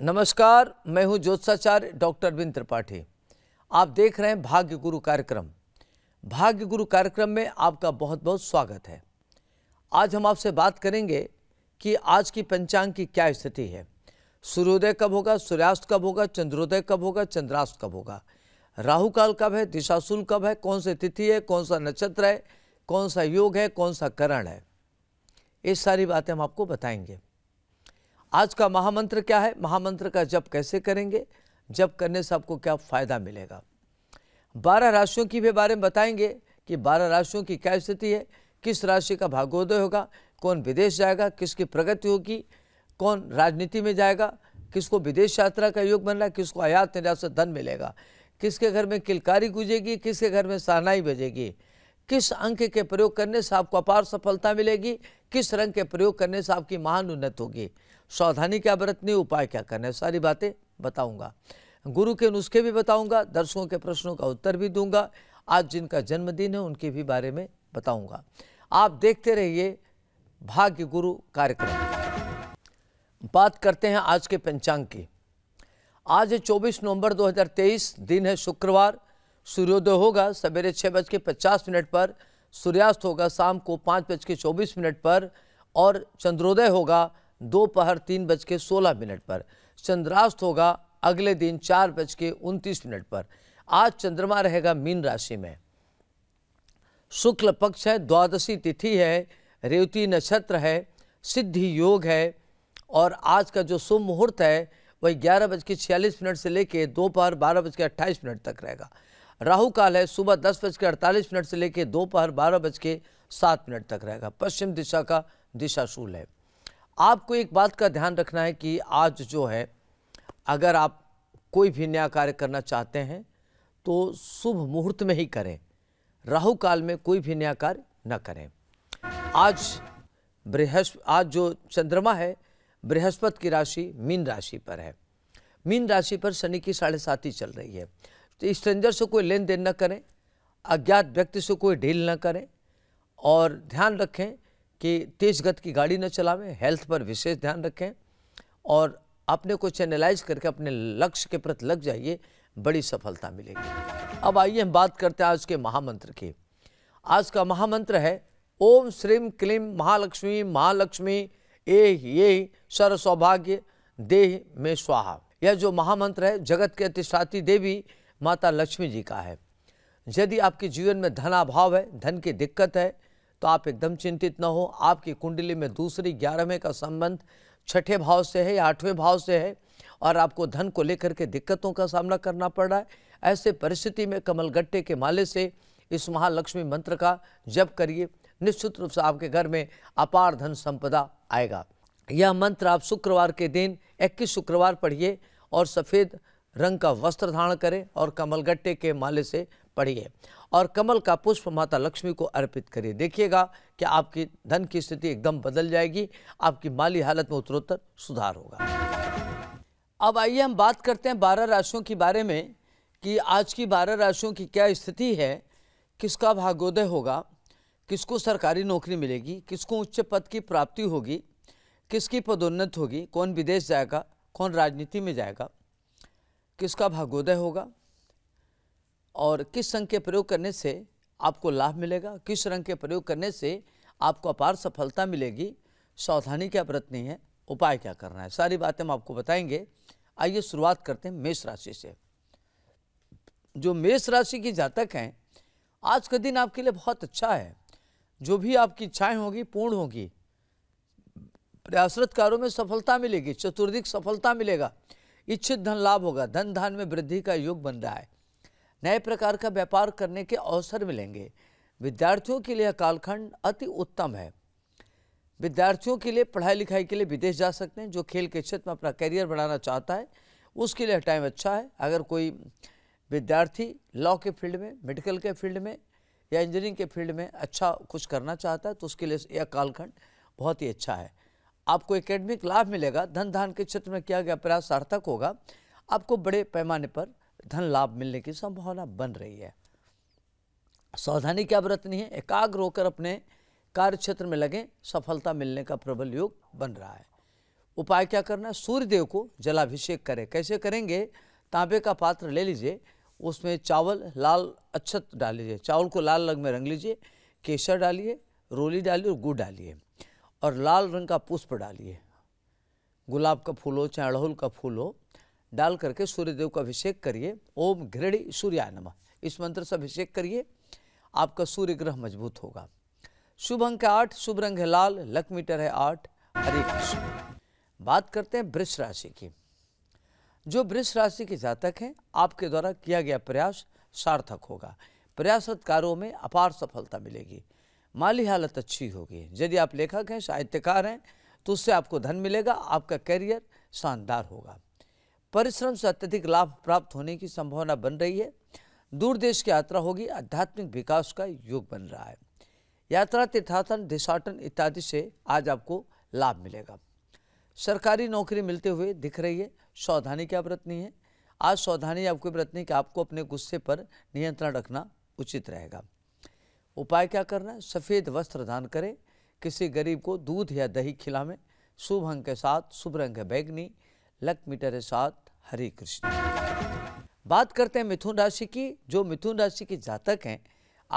नमस्कार मैं हूं ज्योत्साचार्य डॉक्टर बिंद त्रिपाठी आप देख रहे हैं भाग्य गुरु कार्यक्रम भाग्य गुरु कार्यक्रम में आपका बहुत बहुत स्वागत है आज हम आपसे बात करेंगे कि आज की पंचांग की क्या स्थिति है सूर्योदय कब होगा सूर्यास्त कब होगा चंद्रोदय कब होगा चंद्रास्त कब होगा राहु काल कब है दिशाशूल कब है कौन सी तिथि है कौन सा नक्षत्र है कौन सा योग है कौन सा करण है ये सारी बातें हम आपको बताएंगे आज का महामंत्र क्या है महामंत्र का जप कैसे करेंगे जप करने से आपको क्या फ़ायदा मिलेगा बारह राशियों की भी बारे में बताएंगे कि बारह राशियों की क्या स्थिति है किस राशि का भागोदय होगा कौन विदेश जाएगा किसकी प्रगति होगी कौन राजनीति में जाएगा किसको विदेश यात्रा का योग बन रहा है किसको आयात निर्यात से धन मिलेगा किसके घर में किलकारी गुजेगी किसके घर में सहनाई बजेगी किस अंक के प्रयोग करने से आपको अपार सफलता मिलेगी किस रंग के प्रयोग करने से आपकी महान उन्नत होगी सावधानी क्या बरतनी उपाय क्या करना है सारी बातें बताऊंगा गुरु के नुस्खे भी बताऊंगा दर्शकों के प्रश्नों का उत्तर भी दूंगा आज जिनका जन्मदिन है उनके भी बारे में बताऊंगा आप देखते रहिए भाग्य गुरु कार्यक्रम बात करते हैं आज के पंचांग की आज चौबीस नवंबर दो दिन है शुक्रवार सूर्योदय होगा सवेरे छः बज के पचास मिनट पर सूर्यास्त होगा शाम को पाँच बज के चौबीस मिनट पर और चंद्रोदय होगा दोपहर तीन बज के सोलह मिनट पर चंद्रास्त होगा अगले दिन चार बज के उनतीस मिनट पर आज चंद्रमा रहेगा मीन राशि में शुक्ल पक्ष है द्वादशी तिथि है रेवती नक्षत्र है सिद्धि योग है और आज का जो शुभ मुहूर्त है वह ग्यारह बज के छियालीस मिनट से लेकर दोपहर बारह बज के अट्ठाईस मिनट तक रहेगा राहु काल है सुबह दस बज के अड़तालीस मिनट से लेकर दोपहर बारह बज के सात मिनट तक रहेगा पश्चिम दिशा का दिशाशूल है आपको एक बात का ध्यान रखना है कि आज जो है अगर आप कोई भी नया कार्य करना चाहते हैं तो शुभ मुहूर्त में ही करें राहु काल में कोई भी नया कार्य न करें आज बृहस्प आज जो चंद्रमा है बृहस्पति की राशि मीन राशि पर है मीन राशि पर शनि की साढ़े सात ही चल रही है तो स्ट्रेंजर से कोई लेन देन न करें अज्ञात व्यक्ति से कोई डील न करें और ध्यान रखें कि तेज़ गति की गाड़ी न चलावें हेल्थ पर विशेष ध्यान रखें और अपने को चैनलाइज करके अपने लक्ष्य के प्रति लग जाइए बड़ी सफलता मिलेगी अब आइए हम बात करते हैं आज के महामंत्र की आज का महामंत्र है ओम श्रीम क्लीम महालक्ष्मी महालक्ष्मी ए ये सर सौभाग्य देह में स्वाहा यह जो महामंत्र है जगत के अतिशाती देवी माता लक्ष्मी जी का है यदि आपके जीवन में धनाभाव है धन की दिक्कत है तो आप एकदम चिंतित ना हो आपकी कुंडली में दूसरी ग्यारहवें का संबंध छठे भाव से है या आठवें भाव से है और आपको धन को लेकर के दिक्कतों का सामना करना पड़ रहा है ऐसे परिस्थिति में कमल गट्टे के माले से इस महालक्ष्मी मंत्र का जप करिए निश्चित रूप से आपके घर में अपार धन संपदा आएगा यह मंत्र आप शुक्रवार के दिन 21 शुक्रवार पढ़िए और सफ़ेद रंग का वस्त्र धारण करें और कमलगट्टे के माले से पढ़िए और कमल का पुष्प माता लक्ष्मी को अर्पित करिए देखिएगा कि आपकी धन की स्थिति एकदम बदल जाएगी आपकी माली हालत में उत्तरोत्तर सुधार होगा अब आइए हम बात करते हैं बारह राशियों के बारे में कि आज की बारह राशियों की क्या स्थिति है किसका भागोदय होगा किसको सरकारी नौकरी मिलेगी किसको उच्च पद की प्राप्ति होगी किसकी पदोन्नत होगी कौन विदेश जाएगा कौन राजनीति में जाएगा किसका भागोदय होगा और किस रंग के प्रयोग करने से आपको लाभ मिलेगा किस रंग के प्रयोग करने से आपको अपार सफलता मिलेगी सावधानी क्या बरतनी है उपाय क्या करना है सारी बातें हम आपको बताएंगे आइए शुरुआत करते हैं मेष राशि से जो मेष राशि की जातक हैं आज का दिन आपके लिए बहुत अच्छा है जो भी आपकी इच्छाएं होगी पूर्ण होगी प्रयासरत कार्यों में सफलता मिलेगी चतुर्दिक सफलता मिलेगा इच्छित धन लाभ होगा धन धान में वृद्धि का योग बन रहा है नए प्रकार का व्यापार करने के अवसर मिलेंगे विद्यार्थियों के लिए कालखंड अति उत्तम है विद्यार्थियों के लिए पढ़ाई लिखाई के लिए विदेश जा सकते हैं जो खेल के क्षेत्र में अपना करियर बनाना चाहता है उसके लिए टाइम अच्छा है अगर कोई विद्यार्थी लॉ के फील्ड में मेडिकल के फील्ड में या इंजीनियरिंग के फील्ड में अच्छा कुछ करना चाहता है तो उसके लिए यह कालखंड बहुत ही अच्छा है आपको एकेडमिक लाभ मिलेगा धन धान के क्षेत्र में किया गया प्रयास सार्थक होगा आपको बड़े पैमाने पर धन लाभ मिलने की संभावना बन रही है सावधानी क्या बरतनी है एकाग्र होकर अपने कार्य क्षेत्र में लगे सफलता मिलने का प्रबल योग बन रहा है उपाय क्या करना है सूर्यदेव को जलाभिषेक करें कैसे करेंगे तांबे का पात्र ले लीजिए उसमें चावल लाल अच्छत डाल लीजिए चावल को लाल रंग में रंग लीजिए केसर डालिए रोली डालिए और गुड़ डालिए और लाल रंग का पुष्प डालिए गुलाब का फूल हो चाहे अड़हुल का फूल हो डाल करके सूर्यदेव का अभिषेक करिए ओम घृणी सूर्याय नमः इस मंत्र से अभिषेक करिए आपका सूर्य ग्रह मजबूत होगा शुभ अंक है आठ शुभ रंग है लाल लक मीटर है आठ हरे कृष्ण बात करते हैं वृक्ष राशि की जो वृक्ष राशि के जातक हैं आपके द्वारा किया गया प्रयास सार्थक होगा प्रयासरत कार्यों में अपार सफलता मिलेगी माली हालत अच्छी होगी यदि आप लेखक हैं साहित्यकार हैं तो उससे आपको धन मिलेगा आपका करियर शानदार होगा परिश्रम से अत्यधिक लाभ प्राप्त होने की संभावना बन रही है दूर देश की यात्रा होगी आध्यात्मिक विकास का योग बन रहा है यात्रा तीर्थाटन दिशाटन इत्यादि से आज आपको लाभ मिलेगा सरकारी नौकरी मिलते हुए दिख रही है सावधानी क्या बरतनी है आज सावधानी आपको बरतनी कि आपको अपने गुस्से पर नियंत्रण रखना उचित रहेगा उपाय क्या करना है सफ़ेद वस्त्र दान करें किसी गरीब को दूध या दही खिलावें शुभ अंग के साथ शुभ रंग बैगनी लक मीटर है साथ हरे कृष्ण बात करते हैं मिथुन राशि की जो मिथुन राशि के जातक हैं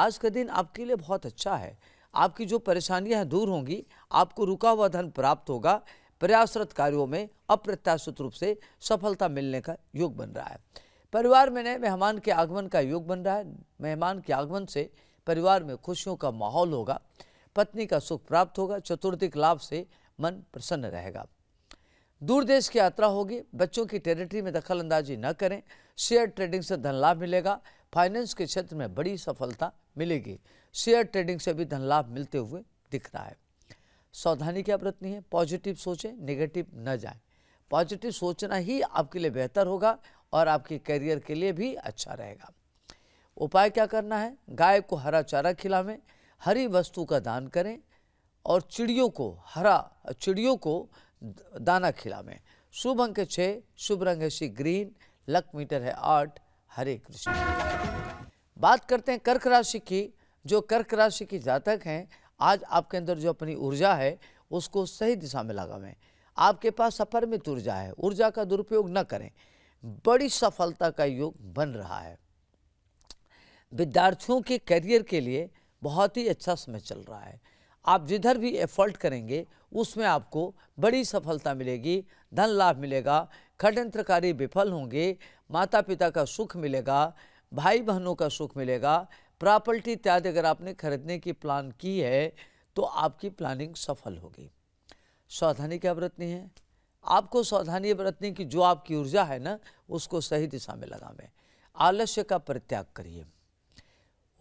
आज का दिन आपके लिए बहुत अच्छा है आपकी जो परेशानियां दूर होंगी आपको रुका हुआ धन प्राप्त होगा प्रयासरत कार्यों में अप्रत्याशित रूप से सफलता मिलने का योग बन रहा है परिवार में नए मेहमान के आगमन का योग बन रहा है मेहमान के आगमन से परिवार में खुशियों का माहौल होगा पत्नी का सुख प्राप्त होगा चतुर्थिक लाभ से मन प्रसन्न रहेगा दूर देश की यात्रा होगी बच्चों की टेरिटरी में दखल अंदाजी न करें शेयर ट्रेडिंग से धन लाभ मिलेगा फाइनेंस के क्षेत्र में बड़ी सफलता मिलेगी शेयर ट्रेडिंग से भी धन लाभ मिलते हुए दिख रहा है सावधानी क्या बरतनी है पॉजिटिव सोचें नेगेटिव न जाएं पॉजिटिव सोचना ही आपके लिए बेहतर होगा और आपके करियर के लिए भी अच्छा रहेगा उपाय क्या करना है गाय को हरा चारा खिलावें हरी वस्तु का दान करें और चिड़ियों को हरा चिड़ियों को दाना खिला में शुभ अंक छः शुभ रंग है सी ग्रीन लक मीटर है आठ हरे कृष्ण बात करते हैं कर्क राशि की जो कर्क राशि की जातक हैं आज आपके अंदर जो अपनी ऊर्जा है उसको सही दिशा में लगावें आपके पास अपरिमित ऊर्जा है ऊर्जा का दुरुपयोग न करें बड़ी सफलता का योग बन रहा है विद्यार्थियों के करियर के लिए बहुत ही अच्छा समय चल रहा है आप जिधर भी एफर्ट करेंगे उसमें आपको बड़ी सफलता मिलेगी धन लाभ मिलेगा खडयंत्रकारी विफल होंगे माता पिता का सुख मिलेगा भाई बहनों का सुख मिलेगा प्रॉपर्टी इत्यादि अगर आपने खरीदने की प्लान की है तो आपकी प्लानिंग सफल होगी सावधानी क्या बरतनी है आपको सावधानी बरतने की जो आपकी ऊर्जा है ना उसको सही दिशा में लगावें आलस्य का परित्याग करिए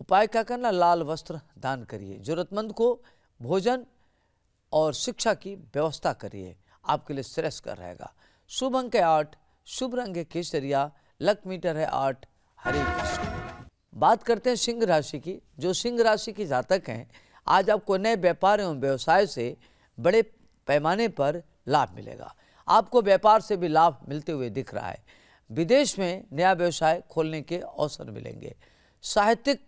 उपाय क्या करना लाल वस्त्र दान करिए जरूरतमंद को भोजन और शिक्षा की व्यवस्था करिए आपके लिए कर रहेगा शुभ अंक है आठ शुभ रंग है केसरिया लक मीटर है आठ हरे कृष्ण बात करते हैं सिंह राशि की जो सिंह राशि की जातक हैं आज आपको नए व्यापार एवं व्यवसाय से बड़े पैमाने पर लाभ मिलेगा आपको व्यापार से भी लाभ मिलते हुए दिख रहा है विदेश में नया व्यवसाय खोलने के अवसर मिलेंगे साहित्यिक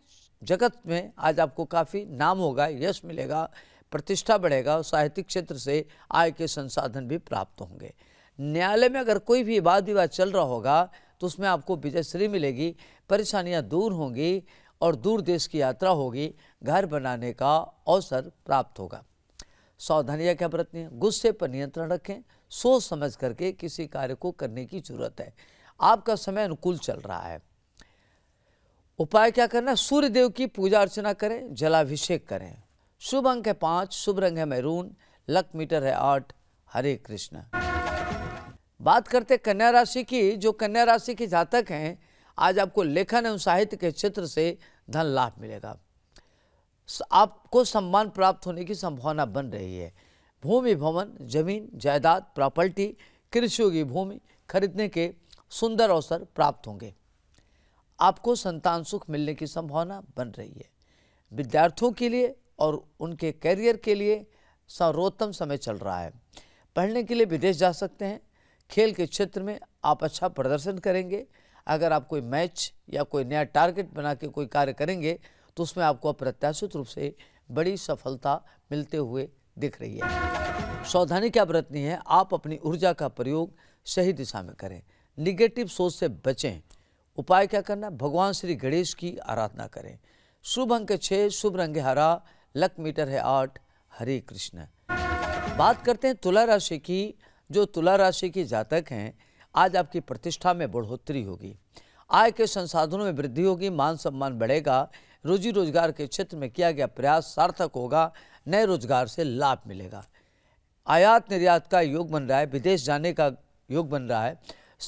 जगत में आज आपको काफ़ी नाम होगा यश मिलेगा प्रतिष्ठा बढ़ेगा और साहित्यिक क्षेत्र से आय के संसाधन भी प्राप्त होंगे न्यायालय में अगर कोई भी वाद विवाद चल रहा होगा तो उसमें आपको विजयश्री मिलेगी परेशानियां दूर होंगी और दूर देश की यात्रा होगी घर बनाने का अवसर प्राप्त होगा सावधानियाँ क्या बरतनी गुस्से पर नियंत्रण रखें सोच समझ करके किसी कार्य को करने की जरूरत है आपका समय अनुकूल चल रहा है उपाय क्या करना है सूर्य देव की पूजा अर्चना करें जलाभिषेक करें शुभ अंक है पांच शुभ रंग है मैरून लक मीटर है आठ हरे कृष्ण बात करते कन्या राशि की जो कन्या राशि के जातक हैं आज आपको लेखन एवं साहित्य के क्षेत्र से धन लाभ मिलेगा आपको सम्मान प्राप्त होने की संभावना बन रही है भूमि भवन जमीन जायदाद प्रॉपर्टी कृषि की भूमि खरीदने के सुंदर अवसर प्राप्त होंगे आपको संतान सुख मिलने की संभावना बन रही है विद्यार्थियों के लिए और उनके करियर के लिए सर्वोत्तम समय चल रहा है पढ़ने के लिए विदेश जा सकते हैं खेल के क्षेत्र में आप अच्छा प्रदर्शन करेंगे अगर आप कोई मैच या कोई नया टारगेट बना के कोई कार्य करेंगे तो उसमें आपको अप्रत्याशित रूप से बड़ी सफलता मिलते हुए दिख रही है सावधानी क्या बरतनी है आप अपनी ऊर्जा का प्रयोग सही दिशा में करें निगेटिव सोच से बचें उपाय क्या करना भगवान श्री गणेश की आराधना करें शुभ अंक छः शुभ रंग हरा लक मीटर है आठ हरे कृष्ण बात करते हैं तुला राशि की जो तुला राशि के जातक हैं आज आपकी प्रतिष्ठा में बढ़ोतरी होगी आय के संसाधनों में वृद्धि होगी मान सम्मान बढ़ेगा रोजी रोजगार के क्षेत्र में किया गया प्रयास सार्थक होगा नए रोजगार से लाभ मिलेगा आयात निर्यात का योग बन रहा है विदेश जाने का योग बन रहा है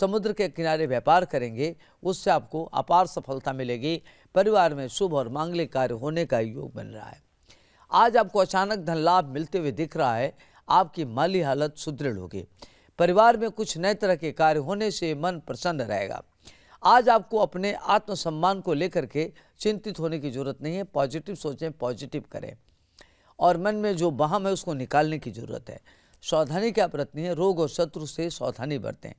समुद्र के किनारे व्यापार करेंगे उससे आपको अपार सफलता मिलेगी परिवार में शुभ और मांगलिक कार्य होने का योग बन रहा है आज आपको अचानक धन लाभ मिलते हुए दिख रहा है आपकी माली हालत सुदृढ़ होगी परिवार में कुछ नए तरह के कार्य होने से मन प्रसन्न रहेगा आज आपको अपने आत्मसम्मान को लेकर के चिंतित होने की जरूरत नहीं है पॉजिटिव सोचें पॉजिटिव करें और मन में जो बहम है उसको निकालने की जरूरत है सावधानी क्या बरतनी है रोग और शत्रु से सावधानी बरतें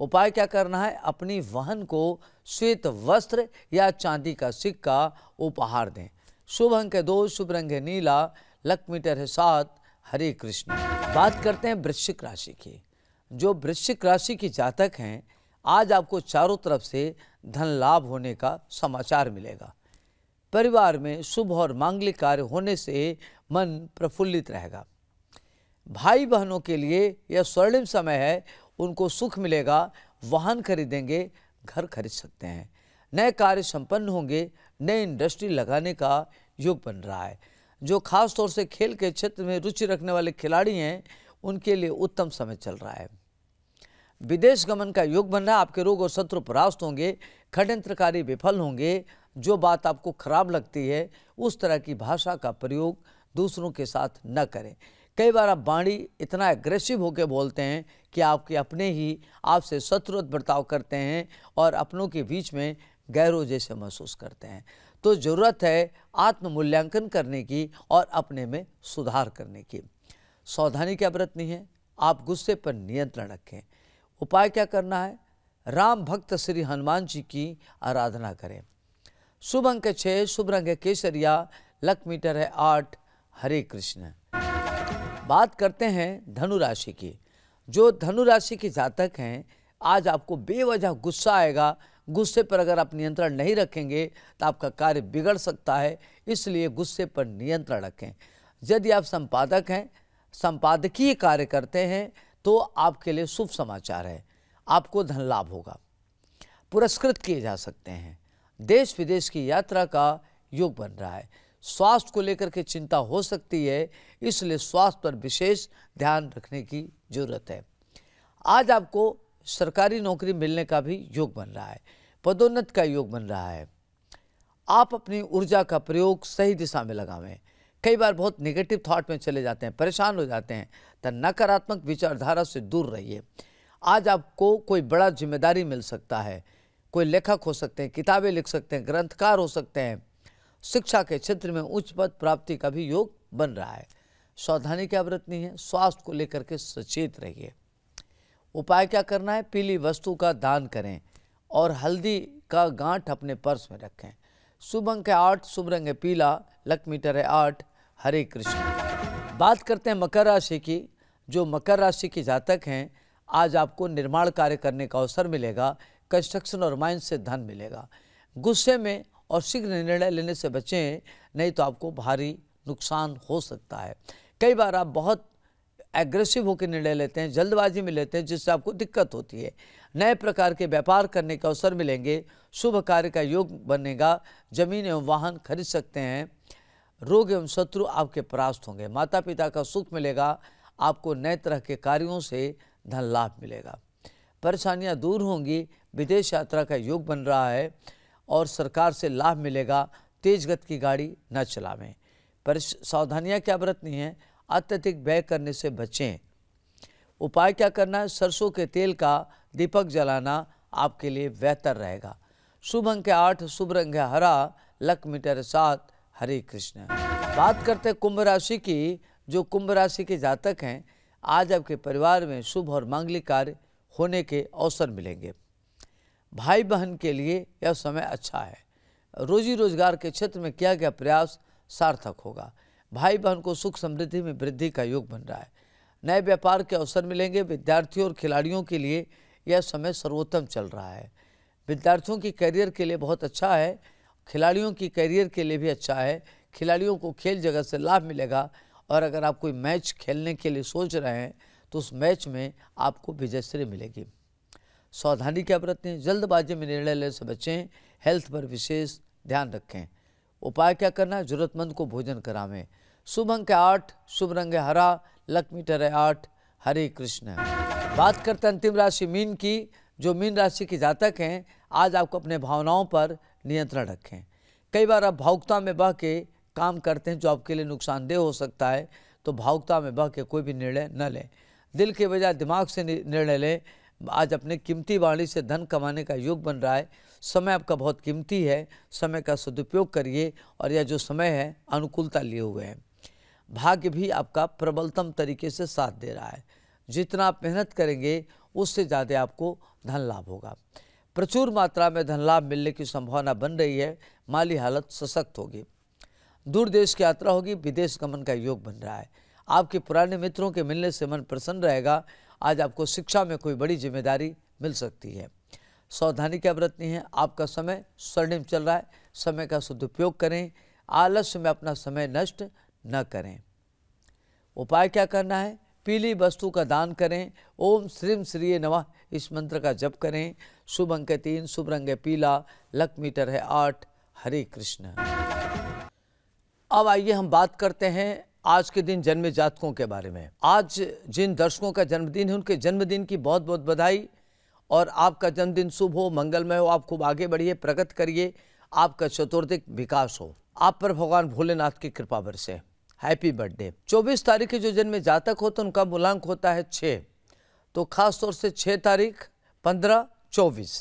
उपाय क्या करना है अपनी वहन को श्वेत वस्त्र या चांदी का सिक्का उपहार दें शुभ अंक है दो शुभ रंग है नीला लक मीटर है सात हरे कृष्ण बात करते हैं वृश्चिक राशि की जो वृश्चिक राशि की जातक हैं आज आपको चारों तरफ से धन लाभ होने का समाचार मिलेगा परिवार में शुभ और मांगलिक कार्य होने से मन प्रफुल्लित रहेगा भाई बहनों के लिए यह स्वर्णिम समय है उनको सुख मिलेगा वाहन खरीदेंगे घर खरीद सकते हैं नए कार्य संपन्न होंगे नए इंडस्ट्री लगाने का योग बन रहा है जो खास तौर से खेल के क्षेत्र में रुचि रखने वाले खिलाड़ी हैं उनके लिए उत्तम समय चल रहा है विदेश गमन का योग बन रहा है आपके रोग और शत्रु परास्त होंगे खडयंत्रकारी विफल होंगे जो बात आपको खराब लगती है उस तरह की भाषा का प्रयोग दूसरों के साथ न करें कई बार आप बाणी इतना एग्रेसिव होकर बोलते हैं कि आपके अपने ही आपसे शत्रुत बर्ताव करते हैं और अपनों के बीच में गैरों जैसे महसूस करते हैं तो ज़रूरत है आत्म मूल्यांकन करने की और अपने में सुधार करने की सावधानी क्या बरतनी है आप गुस्से पर नियंत्रण रखें उपाय क्या करना है राम भक्त श्री हनुमान जी की आराधना करें शुभ अंक छः शुभ रंग केसरिया लक मीटर है आठ हरे कृष्ण बात करते हैं धनु राशि की जो धनु राशि के जातक हैं आज आपको बेवजह गुस्सा आएगा गुस्से पर अगर आप नियंत्रण नहीं रखेंगे तो आपका कार्य बिगड़ सकता है इसलिए गुस्से पर नियंत्रण रखें यदि आप संपादक हैं संपादकीय कार्य करते हैं तो आपके लिए शुभ समाचार है आपको धन लाभ होगा पुरस्कृत किए जा सकते हैं देश विदेश की यात्रा का योग बन रहा है स्वास्थ्य को लेकर के चिंता हो सकती है इसलिए स्वास्थ्य पर विशेष ध्यान रखने की जरूरत है आज आपको सरकारी नौकरी मिलने का भी योग बन रहा है पदोन्नत का योग बन रहा है आप अपनी ऊर्जा का प्रयोग सही दिशा में लगावें कई बार बहुत नेगेटिव थॉट में चले जाते हैं परेशान हो जाते हैं तो नकारात्मक विचारधारा से दूर रहिए आज आपको कोई बड़ा जिम्मेदारी मिल सकता है कोई लेखक हो सकते हैं किताबें लिख सकते हैं ग्रंथकार हो सकते हैं शिक्षा के क्षेत्र में उच्च पद प्राप्ति का भी योग बन रहा है सावधानी क्या बरतनी है स्वास्थ्य को लेकर के सचेत रहिए उपाय क्या करना है पीली वस्तु का दान करें और हल्दी का गांठ अपने पर्स में रखें शुभ अंक है आठ शुभ रंग है पीला लक मीटर है आठ हरे कृष्ण बात करते हैं मकर राशि की जो मकर राशि के जातक हैं आज आपको निर्माण कार्य करने का अवसर मिलेगा कंस्ट्रक्शन और माइंस से धन मिलेगा गुस्से में और शीघ्र निर्णय लेने से बचें नहीं तो आपको भारी नुकसान हो सकता है कई बार आप बहुत एग्रेसिव होकर निर्णय लेते हैं जल्दबाजी में लेते हैं जिससे आपको दिक्कत होती है नए प्रकार के व्यापार करने के अवसर मिलेंगे शुभ कार्य का योग बनेगा जमीन एवं वाहन खरीद सकते हैं रोग एवं शत्रु आपके परास्त होंगे माता पिता का सुख मिलेगा आपको नए तरह के कार्यों से धन लाभ मिलेगा परेशानियां दूर होंगी विदेश यात्रा का योग बन रहा है और सरकार से लाभ मिलेगा तेज गति की गाड़ी न चलावें पर सावधानियाँ क्या बरतनी है अत्यधिक व्यय करने से बचें उपाय क्या करना है सरसों के तेल का दीपक जलाना आपके लिए बेहतर रहेगा शुभ अंक है आठ शुभ रंग है हरा लक मीटर सात हरे कृष्ण बात करते हैं कुंभ राशि की जो कुंभ राशि के जातक हैं आज आपके परिवार में शुभ और मांगलिक कार्य होने के अवसर मिलेंगे भाई बहन के लिए यह समय अच्छा है रोजी रोजगार के क्षेत्र में किया गया प्रयास सार्थक होगा भाई बहन को सुख समृद्धि में वृद्धि का योग बन रहा है नए व्यापार के अवसर मिलेंगे विद्यार्थियों और खिलाड़ियों के लिए यह समय सर्वोत्तम चल रहा है विद्यार्थियों की करियर के लिए बहुत अच्छा है खिलाड़ियों की करियर के लिए भी अच्छा है खिलाड़ियों को खेल जगत से लाभ मिलेगा और अगर आप कोई मैच खेलने के लिए सोच रहे हैं तो उस मैच में आपको विजयश्री मिलेगी सावधानी क्या बरतें जल्दबाजी में निर्णय लेने से बचें हेल्थ पर विशेष ध्यान रखें उपाय क्या करना है जरूरतमंद को भोजन करावें शुभ अंक है आठ शुभ रंग है हरा लक मीटर है आठ हरे कृष्ण बात करते हैं अंतिम राशि मीन की जो मीन राशि के जातक हैं आज आपको अपने भावनाओं पर नियंत्रण रखें कई बार आप भावुकता में बह के काम करते हैं जो आपके लिए नुकसानदेह हो सकता है तो भावुकता में बह के कोई भी निर्णय न लें दिल के बजाय दिमाग से निर्णय लें आज अपने कीमती वाणी से धन कमाने का योग बन रहा है समय आपका बहुत कीमती है समय का सदुपयोग करिए और यह जो समय है अनुकूलता लिए हुए हैं भाग्य भी आपका प्रबलतम तरीके से साथ दे रहा है जितना आप मेहनत करेंगे उससे ज़्यादा आपको धन लाभ होगा प्रचुर मात्रा में धन लाभ मिलने की संभावना बन रही है माली हालत सशक्त होगी दूर देश की यात्रा होगी विदेश गमन का योग बन रहा है आपके पुराने मित्रों के मिलने से मन प्रसन्न रहेगा आज आपको शिक्षा में कोई बड़ी जिम्मेदारी मिल सकती है सावधानी क्या बरतनी है आपका समय स्वर्णिम चल रहा है समय का सदुपयोग करें आलस्य में अपना समय नष्ट न करें उपाय क्या करना है पीली वस्तु का दान करें ओम श्रीम श्रीय नमः इस मंत्र का जप करें शुभ अंक तीन शुभ रंग पीला लक मीटर है आठ हरे कृष्ण अब आइए हम बात करते हैं आज के दिन जन्मे जातकों के बारे में आज जिन दर्शकों का जन्मदिन है उनके जन्मदिन की बहुत बहुत बधाई और आपका जन्मदिन शुभ हो मंगलमय हो आप खूब आगे बढ़िए प्रगत करिए आपका चतुर्दिक विकास हो आप पर भगवान भोलेनाथ की कृपा बरसे हैप्पी बर्थडे 24 तारीख के जो जन्म जातक हो तो उनका मूलांक होता है छः तो खास तौर से छः तारीख पंद्रह चौबीस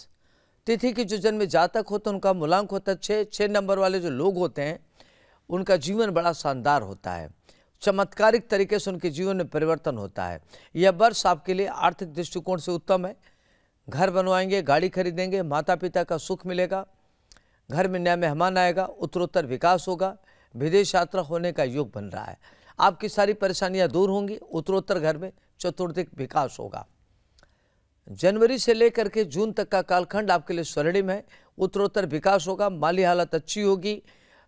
तिथि के जो जन्म जातक हो तो उनका मूलांक होता है छः छः नंबर वाले जो लोग होते हैं उनका जीवन बड़ा शानदार होता है चमत्कारिक तरीके से उनके जीवन में परिवर्तन होता है यह वर्ष आपके लिए आर्थिक दृष्टिकोण से उत्तम है घर बनवाएंगे गाड़ी खरीदेंगे माता पिता का सुख मिलेगा घर में नया मेहमान आएगा उत्तरोत्तर विकास होगा विदेश यात्रा होने का योग बन रहा है आपकी सारी परेशानियां दूर होंगी उत्तरोत्तर घर में चतुर्थिक विकास होगा जनवरी से लेकर के जून तक का कालखंड आपके लिए स्वर्णिम है उत्तरोत्तर विकास होगा माली हालत अच्छी होगी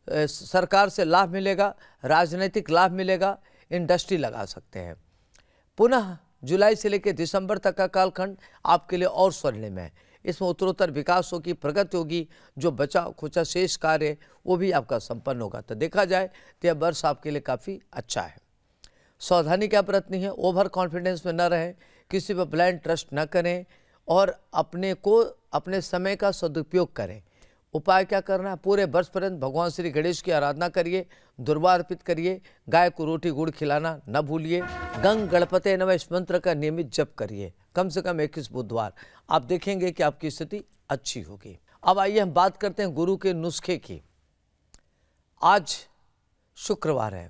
सरकार से लाभ मिलेगा राजनीतिक लाभ मिलेगा इंडस्ट्री लगा सकते हैं पुनः जुलाई से लेकर दिसंबर तक का कालखंड आपके लिए और स्वर्णिम है इसमें उत्तरोत्तर विकास होगी प्रगति होगी जो बचा खुचा शेष कार्य वो भी आपका संपन्न होगा तो देखा जाए तो यह वर्ष आपके लिए काफ़ी अच्छा है सावधानी क्या बरतनी है ओवर कॉन्फिडेंस में न रहें किसी पर ब्लाइंड ट्रस्ट न करें और अपने को अपने समय का सदुपयोग करें उपाय क्या करना है पूरे वर्ष पर्यंत भगवान श्री गणेश की आराधना करिए दुर्वा अर्पित करिए गाय को रोटी गुड़ खिलाना न भूलिए गंग गणपते नव इस मंत्र का नियमित जप करिए कम से कम इक्कीस बुधवार आप देखेंगे कि आपकी स्थिति अच्छी होगी अब आइए हम बात करते हैं गुरु के नुस्खे की आज शुक्रवार है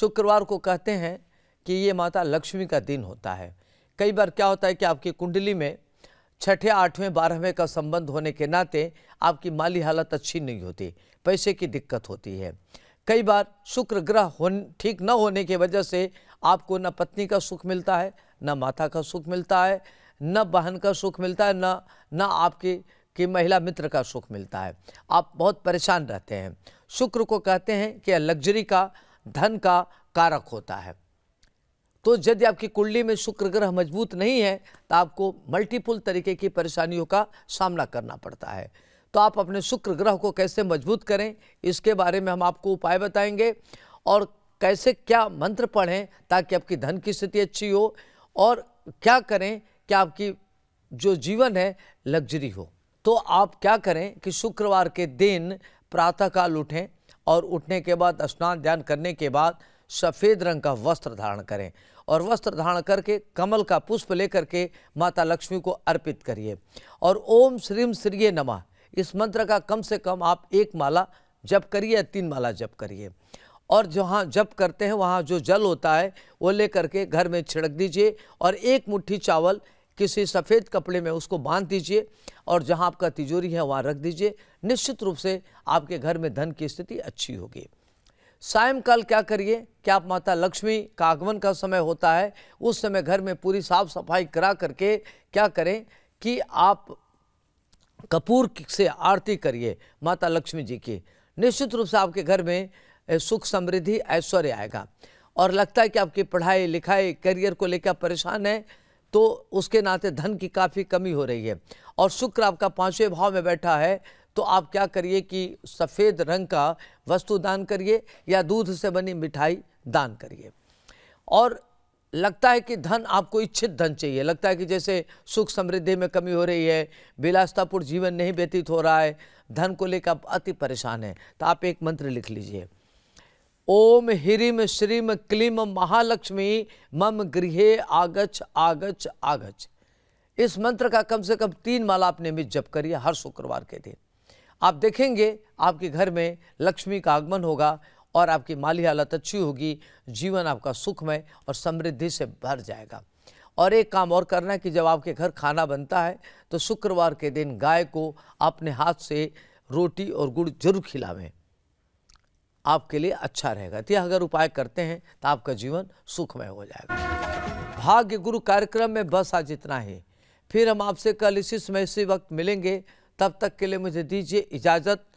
शुक्रवार को कहते हैं कि ये माता लक्ष्मी का दिन होता है कई बार क्या होता है कि आपकी कुंडली में छठे आठवें बारहवें का संबंध होने के नाते आपकी माली हालत अच्छी नहीं होती पैसे की दिक्कत होती है कई बार शुक्र ग्रह हो ठीक न होने की वजह से आपको न पत्नी का सुख मिलता है न माता का सुख मिलता है न बहन का सुख मिलता है न न आपकी कि महिला मित्र का सुख मिलता है आप बहुत परेशान रहते हैं शुक्र को कहते हैं कि लग्जरी का धन का कारक होता है तो यदि आपकी कुंडली में शुक्र ग्रह मजबूत नहीं है तो आपको मल्टीपुल तरीके की परेशानियों का सामना करना पड़ता है तो आप अपने शुक्र ग्रह को कैसे मजबूत करें इसके बारे में हम आपको उपाय बताएंगे और कैसे क्या मंत्र पढ़ें ताकि आपकी धन की स्थिति अच्छी हो और क्या करें कि आपकी जो जीवन है लग्जरी हो तो आप क्या करें कि शुक्रवार के दिन प्रातःकाल उठें और उठने के बाद स्नान ध्यान करने के बाद सफ़ेद रंग का वस्त्र धारण करें और वस्त्र धारण करके कमल का पुष्प लेकर के माता लक्ष्मी को अर्पित करिए और ओम श्रीम श्रिय नमः इस मंत्र का कम से कम आप एक माला जप करिए या तीन माला जप करिए और जहाँ जप करते हैं वहाँ जो जल होता है वो ले करके घर में छिड़क दीजिए और एक मुट्ठी चावल किसी सफ़ेद कपड़े में उसको बांध दीजिए और जहाँ आपका तिजोरी है वहाँ रख दीजिए निश्चित रूप से आपके घर में धन की स्थिति अच्छी होगी सायंकाल क्या करिए क्या आप माता लक्ष्मी का आगमन का समय होता है उस समय घर में पूरी साफ सफाई करा करके क्या करें कि आप कपूर से आरती करिए माता लक्ष्मी जी की निश्चित रूप से आपके घर में सुख समृद्धि ऐश्वर्य आएगा और लगता है कि आपकी पढ़ाई लिखाई करियर को लेकर परेशान है तो उसके नाते धन की काफ़ी कमी हो रही है और शुक्र आपका पाँचवें भाव में बैठा है तो आप क्या करिए कि सफ़ेद रंग का वस्तु दान करिए या दूध से बनी मिठाई दान करिए और लगता है कि धन आपको इच्छित धन चाहिए लगता है कि जैसे सुख समृद्धि में कमी हो रही है विलासतापूर्ण जीवन नहीं व्यतीत हो रहा है धन को लेकर आप अति परेशान हैं तो आप एक मंत्र लिख लीजिए ओम ह्रीम श्रीम क्लीम महालक्ष्मी मम गृह आगच आगच आगच इस मंत्र का कम से कम तीन माला आपने मित जप करिए हर शुक्रवार के दिन आप देखेंगे आपके घर में लक्ष्मी का आगमन होगा और आपकी माली हालत अच्छी होगी जीवन आपका सुखमय और समृद्धि से भर जाएगा और एक काम और करना है कि जब आपके घर खाना बनता है तो शुक्रवार के दिन गाय को अपने हाथ से रोटी और गुड़ जरूर खिलावें आपके लिए अच्छा रहेगा यह अगर उपाय करते हैं तो आपका जीवन सुखमय हो जाएगा भाग्य गुरु कार्यक्रम में बस आज इतना ही फिर हम आपसे कल इसी समय इसी वक्त मिलेंगे तब तक के लिए मुझे दीजिए इजाज़त